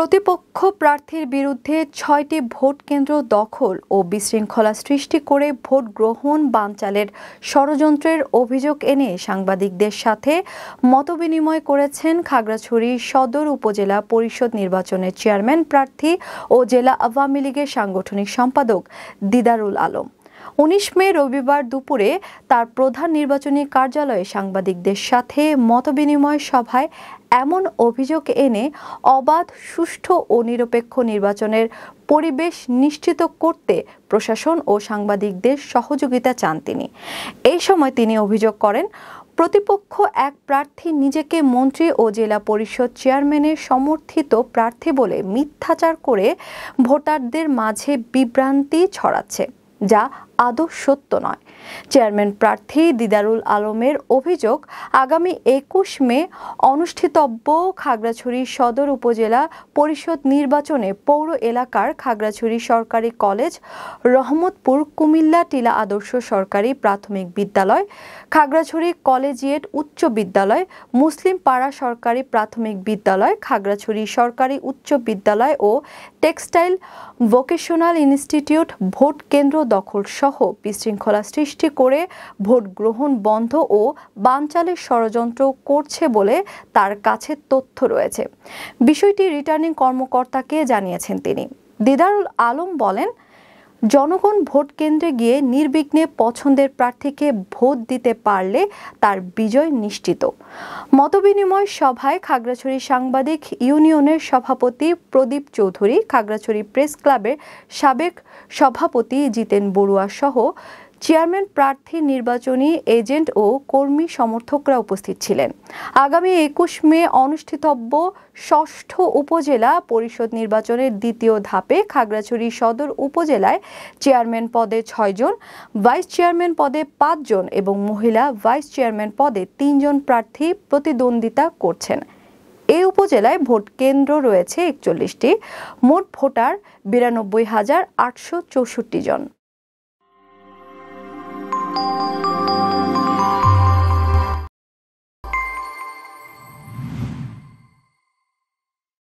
প্রতিপক্ষ প্রার্থীর বিরুদ্ধে ছয়টি ভোট কেন্দ্র দখল ও বিশৃঙ্খলা সৃষ্টি করে ভোট গ্রহণ বানচালের ষড়যন্ত্রের অভিযোগ এনে সাংবাদিকদের সাথে মতবিনিময় করেছেন খাগড়াছড়ি সদর উপজেলা পরিষদ নির্বাচনের চেয়ারম্যান প্রার্থী ও জেলা আওয়ামী লীগের সাংগঠনিক সম্পাদক দিদারুল আলম উনিশ মে রবিবার দুপুরে তার প্রধান নির্বাচনী কার্যালয়ে সাংবাদিকদের সাথে মতবিনিময় সভায় এমন অভিযোগ এনে অবাধ সুষ্ঠু ও নিরপেক্ষ নির্বাচনের পরিবেশ নিশ্চিত করতে প্রশাসন ও সাংবাদিকদের সহযোগিতা চান তিনি এই সময় তিনি অভিযোগ করেন প্রতিপক্ষ এক প্রার্থী নিজেকে মন্ত্রী ও জেলা পরিষদ চেয়ারম্যানের সমর্থিত প্রার্থী বলে মিথ্যাচার করে ভোটারদের মাঝে বিভ্রান্তি ছড়াচ্ছে যা আদৌ সত্য নয় চেয়ারম্যান প্রার্থী দিদারুল আলমের অভিযোগ আগামী একুশ মে অনুষ্ঠিতব্য খাগড়াছড়ি সদর উপজেলা পরিষদ নির্বাচনে পৌর এলাকার খাগড়াছড়ি সরকারি কলেজ রহমতপুর কুমিল্লা টিলা আদর্শ সরকারি প্রাথমিক বিদ্যালয় খাগড়াছড়ি কলেজিয়েট উচ্চ বিদ্যালয় মুসলিম পাড়া সরকারি প্রাথমিক বিদ্যালয় খাগড়াছড়ি সরকারি উচ্চ বিদ্যালয় ও টেক্সটাইল ভোকেশনাল ইনস্টিটিউট ভোট কেন্দ্র দখল সহ সহ বিশৃঙ্খলা সৃষ্টি করে ভোট গ্রহণ বন্ধ ও বানচালের ষড়যন্ত্র করছে বলে তার কাছে তথ্য রয়েছে বিষয়টি রিটার্নিং কর্মকর্তাকে জানিয়েছেন তিনি দিদারুল আলম বলেন জনগণ ভোট কেন্দ্রে গিয়ে নির্বিঘ্নে পছন্দের প্রার্থীকে ভোট দিতে পারলে তার বিজয় নিশ্চিত মতবিনিময় সভায় খাগড়াছড়ি সাংবাদিক ইউনিয়নের সভাপতি প্রদীপ চৌধুরী খাগড়াছড়ি প্রেস ক্লাবের সাবেক সভাপতি জিতেন বড়ুয়া সহ চেয়ারম্যান প্রার্থী নির্বাচনী এজেন্ট ও কর্মী সমর্থকরা উপস্থিত ছিলেন আগামী একুশ মে অনুষ্ঠিতব্য ষষ্ঠ উপজেলা পরিষদ নির্বাচনের দ্বিতীয় ধাপে খাগড়াছড়ি সদর উপজেলায় চেয়ারম্যান পদে ছয়জন ভাইস চেয়ারম্যান পদে পাঁচজন এবং মহিলা ভাইস চেয়ারম্যান পদে তিনজন প্রার্থী প্রতিদ্বন্দ্বিতা করছেন এ উপজেলায় ভোট কেন্দ্র রয়েছে একচল্লিশটি মোট ভোটার বিরানব্বই হাজার আটশো চৌষট্টি জন